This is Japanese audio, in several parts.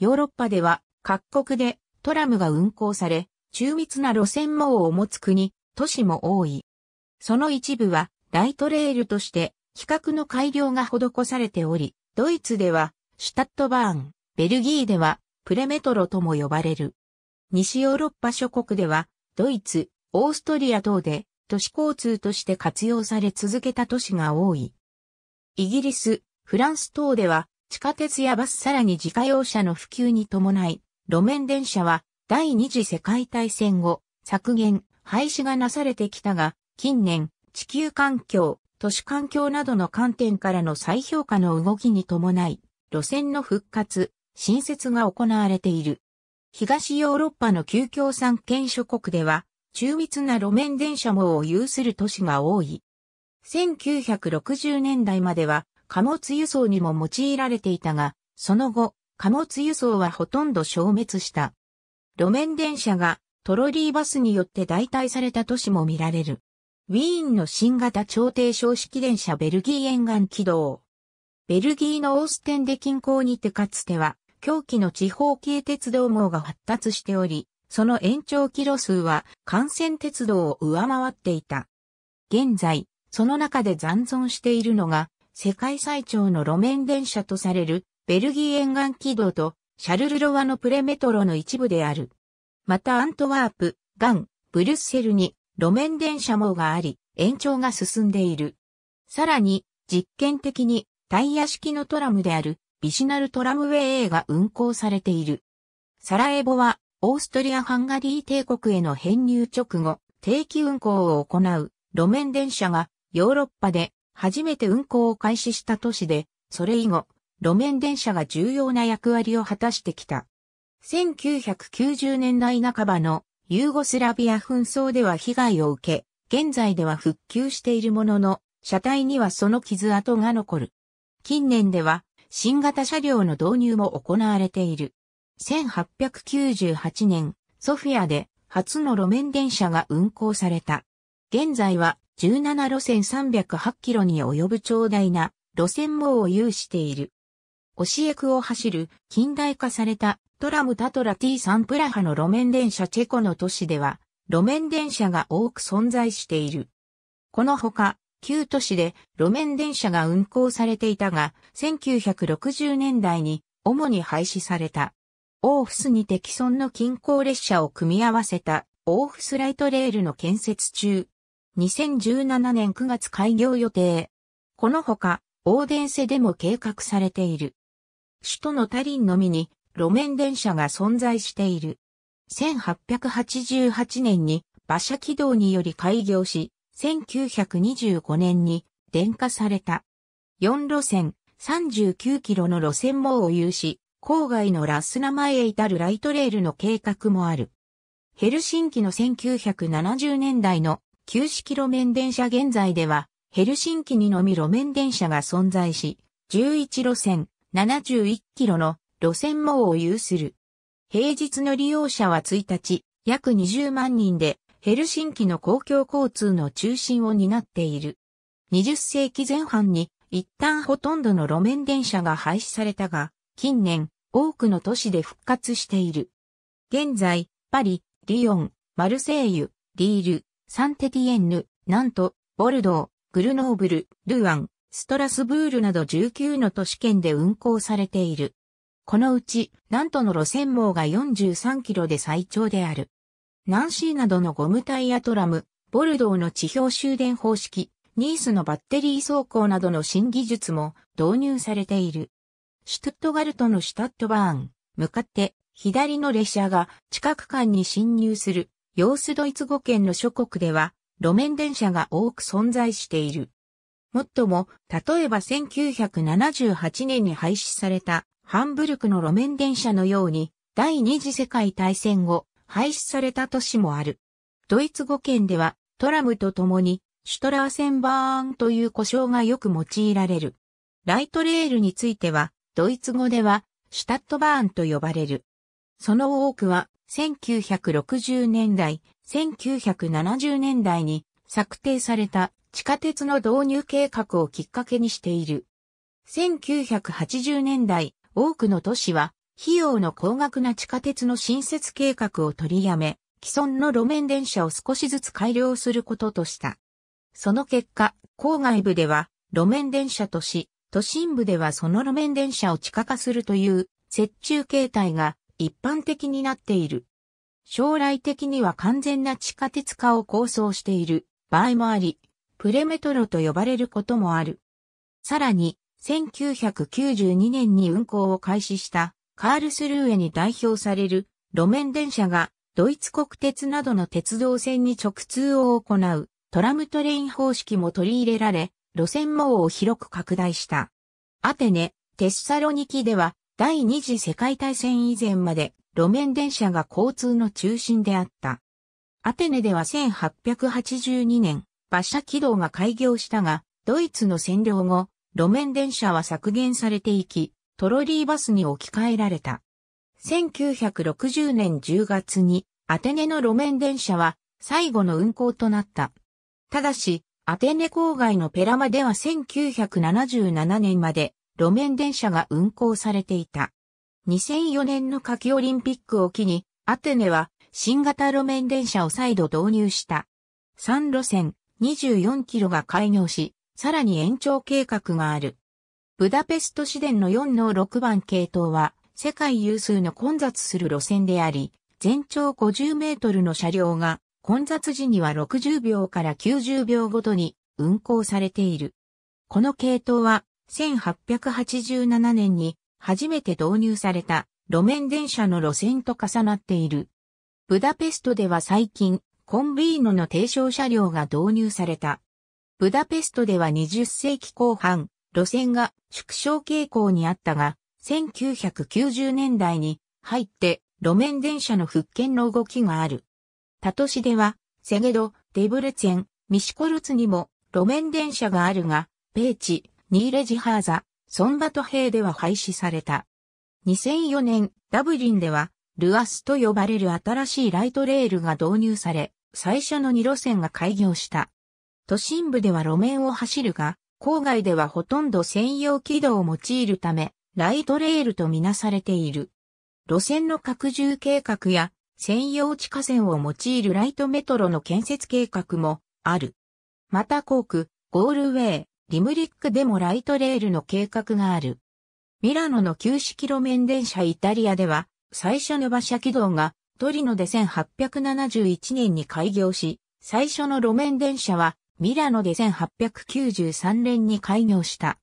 ヨーロッパでは各国でトラムが運行され、中密な路線網を持つ国、都市も多い。その一部はライトレールとして規格の改良が施されており、ドイツではシュタットバーン、ベルギーではプレメトロとも呼ばれる。西ヨーロッパ諸国ではドイツ、オーストリア等で都市交通として活用され続けた都市が多い。イギリス、フランス等では地下鉄やバスさらに自家用車の普及に伴い、路面電車は第二次世界大戦後、削減、廃止がなされてきたが、近年、地球環境、都市環境などの観点からの再評価の動きに伴い、路線の復活、新設が行われている。東ヨーロッパの旧共産圏諸国では、中密な路面電車網を有する都市が多い。1960年代までは、貨物輸送にも用いられていたが、その後、貨物輸送はほとんど消滅した。路面電車がトロリーバスによって代替された都市も見られる。ウィーンの新型調停小式電車ベルギー沿岸軌道。ベルギーのオーステンデ近郊にてかつては、狂気の地方系鉄道網が発達しており、その延長キロ数は幹線鉄道を上回っていた。現在、その中で残存しているのが世界最長の路面電車とされるベルギー沿岸軌道とシャルルロワのプレメトロの一部である。またアントワープ、ガン、ブルッセルに路面電車網があり、延長が進んでいる。さらに、実験的にタイヤ式のトラムであるビシナルトラムウェイ A が運行されている。サラエボは、オーストリア・ハンガリー帝国への編入直後、定期運行を行う路面電車がヨーロッパで初めて運行を開始した都市で、それ以後、路面電車が重要な役割を果たしてきた。1990年代半ばのユーゴスラビア紛争では被害を受け、現在では復旧しているものの、車体にはその傷跡が残る。近年では新型車両の導入も行われている。1898年、ソフィアで初の路面電車が運行された。現在は17路線308キロに及ぶ長大な路線網を有している。教え区を走る近代化されたトラムタトラ T3 プラハの路面電車チェコの都市では路面電車が多く存在している。このほか、旧都市で路面電車が運行されていたが、1960年代に主に廃止された。オーフスに敵村の近郊列車を組み合わせたオーフスライトレールの建設中、2017年9月開業予定。このほか、オーデンセでも計画されている。首都のタリンのみに路面電車が存在している。1888年に馬車軌道により開業し、1925年に電化された。4路線、39キロの路線網を有し、郊外のラスナ前へ至るライトレールの計画もある。ヘルシンキの1970年代の旧式路面電車現在では、ヘルシンキにのみ路面電車が存在し、11路線、71キロの路線網を有する。平日の利用者は1日、約20万人で、ヘルシンキの公共交通の中心を担っている。20世紀前半に一旦ほとんどの路面電車が廃止されたが、近年多くの都市で復活している。現在、パリ、リヨン、マルセイユ、リール、サンテティエンヌ、なんと、ボルドー、グルノーブル、ルアン、ストラスブールなど19の都市圏で運行されている。このうち、なんとの路線網が43キロで最長である。ナンシーなどのゴムタイヤトラム、ボルドーの地表終電方式、ニースのバッテリー走行などの新技術も導入されている。シュトゥットガルトのシュタットバーン、向かって左の列車が近く間に進入する様子ドイツ語圏の諸国では、路面電車が多く存在している。もっとも、例えば1978年に廃止されたハンブルクの路面電車のように、第二次世界大戦後、廃止された都市もある。ドイツ語圏では、トラムと共に、シュトラーセンバーンという呼称がよく用いられる。ライトレールについては、ドイツ語では、シュタットバーンと呼ばれる。その多くは、1960年代、1970年代に策定された地下鉄の導入計画をきっかけにしている。1980年代、多くの都市は費用の高額な地下鉄の新設計画を取りやめ、既存の路面電車を少しずつ改良することとした。その結果、郊外部では路面電車とし、都心部ではその路面電車を地下化するという折中形態が一般的になっている。将来的には完全な地下鉄化を構想している場合もあり、プレメトロと呼ばれることもある。さらに、1992年に運行を開始したカールスルーエに代表される路面電車がドイツ国鉄などの鉄道線に直通を行うトラムトレイン方式も取り入れられ、路線網を広く拡大した。アテネ、テッサロニキでは第二次世界大戦以前まで路面電車が交通の中心であった。アテネでは1882年、馬車軌道が開業したが、ドイツの占領後、路面電車は削減されていき、トロリーバスに置き換えられた。1960年10月に、アテネの路面電車は最後の運行となった。ただし、アテネ郊外のペラマでは1977年まで路面電車が運行されていた。2004年の夏季オリンピックを機に、アテネは新型路面電車を再度導入した。3路線24キロが開業し、さらに延長計画がある。ブダペスト市電の4の6番系統は、世界有数の混雑する路線であり、全長50メートルの車両が、混雑時には60秒から90秒ごとに運行されている。この系統は1887年に初めて導入された路面電車の路線と重なっている。ブダペストでは最近、コンビーノの提唱車両が導入された。ブダペストでは20世紀後半、路線が縮小傾向にあったが、1990年代に入って路面電車の復権の動きがある。タト市では、セゲド、デブレツェン、ミシコルツにも路面電車があるが、ペーチ、ニーレジハーザ、ソンバト兵では廃止された。2004年、ダブリンでは、ルアスと呼ばれる新しいライトレールが導入され、最初の2路線が開業した。都心部では路面を走るが、郊外ではほとんど専用軌道を用いるため、ライトレールとみなされている。路線の拡充計画や、専用地下線を用いるライトメトロの建設計画もある。また航空、ゴールウェイ、リムリックでもライトレールの計画がある。ミラノの旧式路面電車イタリアでは、最初の馬車軌道がトリノで1871年に開業し、最初の路面電車はミラノで1893年に開業した。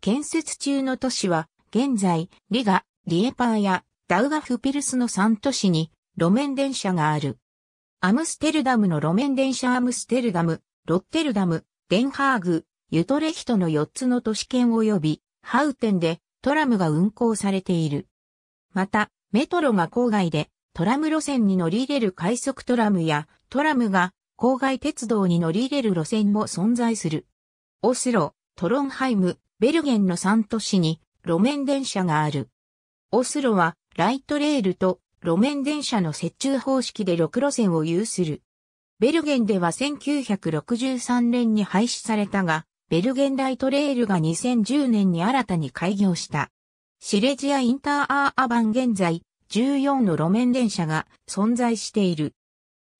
建設中の都市は、現在、リガ、リエパーやダウガフピルスの3都市に路面電車がある。アムステルダムの路面電車アムステルダム、ロッテルダム、デンハーグ、ユトレヒトの4つの都市圏及び、ハウテンでトラムが運行されている。また、メトロが郊外でトラム路線に乗り入れる快速トラムや、トラムが郊外鉄道に乗り入れる路線も存在する。オスロ、トロンハイム、ベルゲンの3都市に路面電車がある。オスロはライトレールと路面電車の接中方式で6路線を有する。ベルゲンでは1963年に廃止されたが、ベルゲンライトレールが2010年に新たに開業した。シレジアインターアーバン現在、14の路面電車が存在している。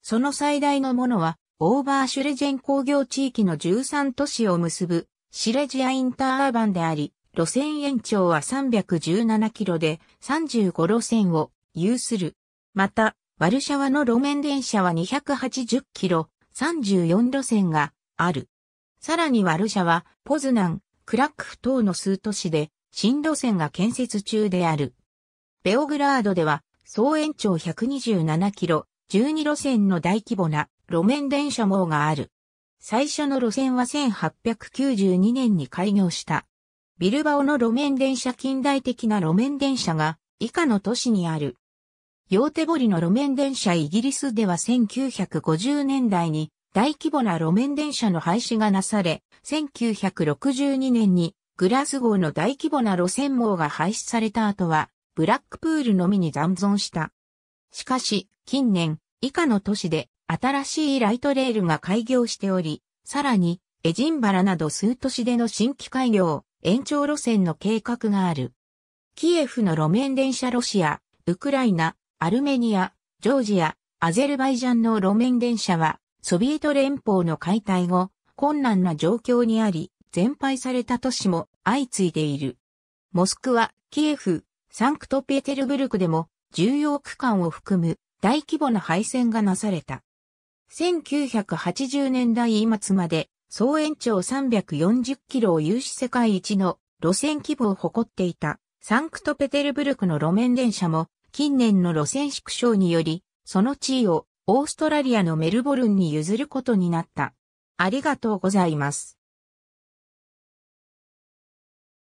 その最大のものは、オーバーシュレジェン工業地域の13都市を結ぶ、シレジアインターアーバンであり、路線延長は317キロで35路線を有する。また、ワルシャワの路面電車は280キロ、34路線がある。さらにワルシャは、ポズナン、クラックフ等の数都市で、新路線が建設中である。ベオグラードでは、総延長127キロ、12路線の大規模な路面電車網がある。最初の路線は1892年に開業した。ビルバオの路面電車近代的な路面電車が以下の都市にある。ヨーテボリの路面電車イギリスでは1950年代に大規模な路面電車の廃止がなされ、1962年にグラスゴーの大規模な路線網が廃止された後は、ブラックプールのみに残存した。しかし、近年、以下の都市で新しいライトレールが開業しており、さらに、エジンバラなど数都市での新規開業、延長路線の計画がある。キエフの路面電車ロシア、ウクライナ、アルメニア、ジョージア、アゼルバイジャンの路面電車は、ソビエト連邦の解体後、困難な状況にあり、全廃された都市も相次いでいる。モスクワ、キエフ、サンクトペテルブルクでも重要区間を含む大規模な敗戦がなされた。1980年代末まで総延長340キロを有し世界一の路線規模を誇っていたサンクトペテルブルクの路面電車も近年の路線縮小によりその地位をオーストラリアのメルボルンに譲ることになった。ありがとうございます。